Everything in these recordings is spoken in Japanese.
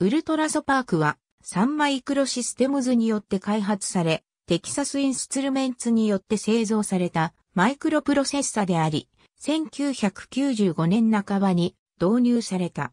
ウルトラソパークは、サンマイクロシステムズによって開発され、テキサスインストゥルメンツによって製造されたマイクロプロセッサであり、1995年半ばに導入された。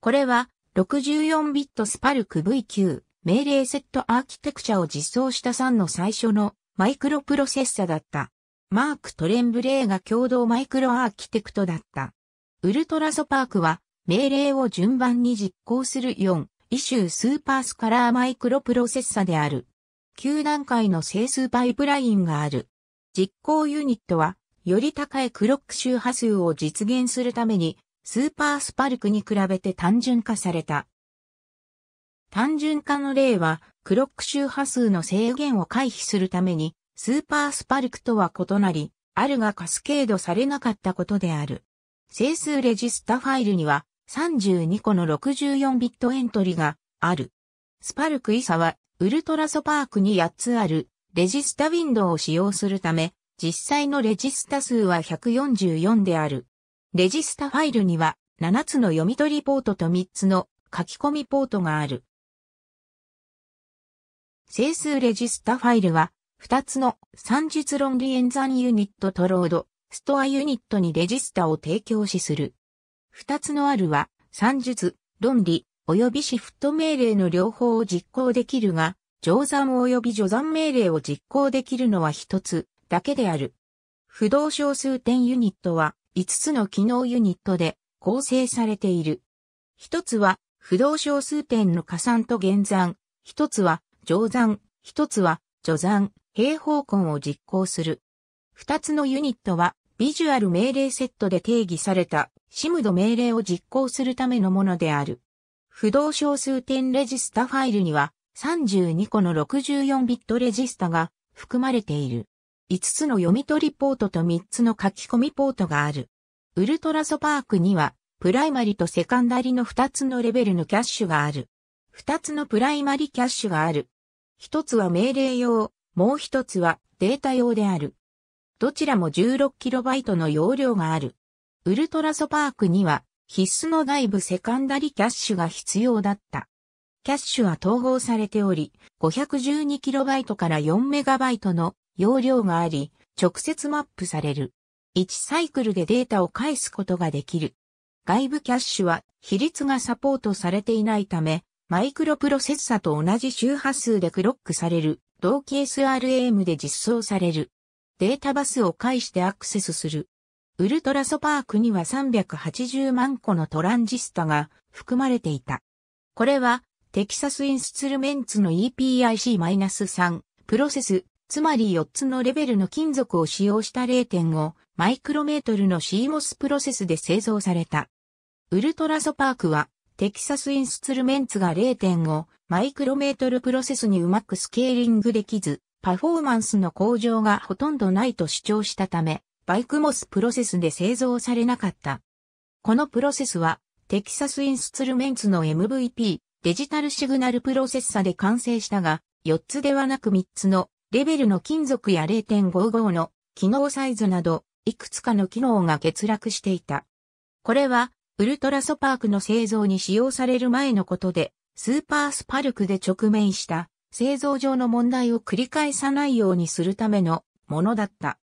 これは、64ビットスパルク V9 命令セットアーキテクチャを実装した3の最初のマイクロプロセッサだった。マーク・トレンブレーが共同マイクロアーキテクトだった。ウルトラソパークは命令を順番に実行する4、イシュースーパースカラーマイクロプロセッサである。9段階の整数パイプラインがある。実行ユニットは、より高いクロック周波数を実現するために、スーパースパルクに比べて単純化された。単純化の例は、クロック周波数の制限を回避するために、スーパースパルクとは異なり、あるがカスケードされなかったことである。整数レジスタファイルには、32個の64ビットエントリがある。スパルクイサは、ウルトラソパークに8つある、レジスタウィンドウを使用するため、実際のレジスタ数は144である。レジスタファイルには、7つの読み取りポートと3つの書き込みポートがある。整数レジスタファイルは、2つの算術論理演算ユニットとロード、ストアユニットにレジスタを提供しする。二つのあるは、算術、論理、及びシフト命令の両方を実行できるが、乗算及び除算命令を実行できるのは一つだけである。不動小数点ユニットは五つの機能ユニットで構成されている。一つは不動小数点の加算と減算、一つは乗算、一つは除算、平方根を実行する。二つのユニットはビジュアル命令セットで定義されたシムド命令を実行するためのものである。不動小数点レジスタファイルには32個の64ビットレジスタが含まれている。5つの読み取りポートと3つの書き込みポートがある。ウルトラソパークにはプライマリとセカンダリの2つのレベルのキャッシュがある。2つのプライマリキャッシュがある。1つは命令用、もう1つはデータ用である。どちらも 16KB の容量がある。ウルトラソパークには必須の外部セカンダリキャッシュが必要だった。キャッシュは統合されており、512KB から 4MB の容量があり、直接マップされる。1サイクルでデータを返すことができる。外部キャッシュは比率がサポートされていないため、マイクロプロセッサと同じ周波数でクロックされる、同期 SRAM で実装される。データバスを介してアクセスする。ウルトラソパークには380万個のトランジスタが含まれていた。これは、テキサスインスツルメンツの EPIC-3 プロセス、つまり4つのレベルの金属を使用した0.5マイクロメートルの CMOS プロセスで製造された。ウルトラソパークは、テキサスインスツルメンツが0.5マイクロメートルプロセスにうまくスケーリングできず、パフォーマンスの向上がほとんどないと主張したため、バイクモスプロセスで製造されなかった。このプロセスは、テキサスインスツルメンツの MVP、デジタルシグナルプロセッサで完成したが、4つではなく3つのレベルの金属や0.55の機能サイズなど、いくつかの機能が欠落していた。これは、ウルトラソパークの製造に使用される前のことで、スーパースパルクで直面した製造上の問題を繰り返さないようにするためのものだった。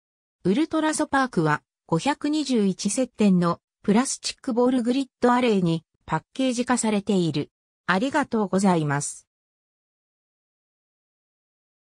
ウルトラソパークは521接点のプラスチックボールグリッドアレイにパッケージ化されている。ありがとうございます。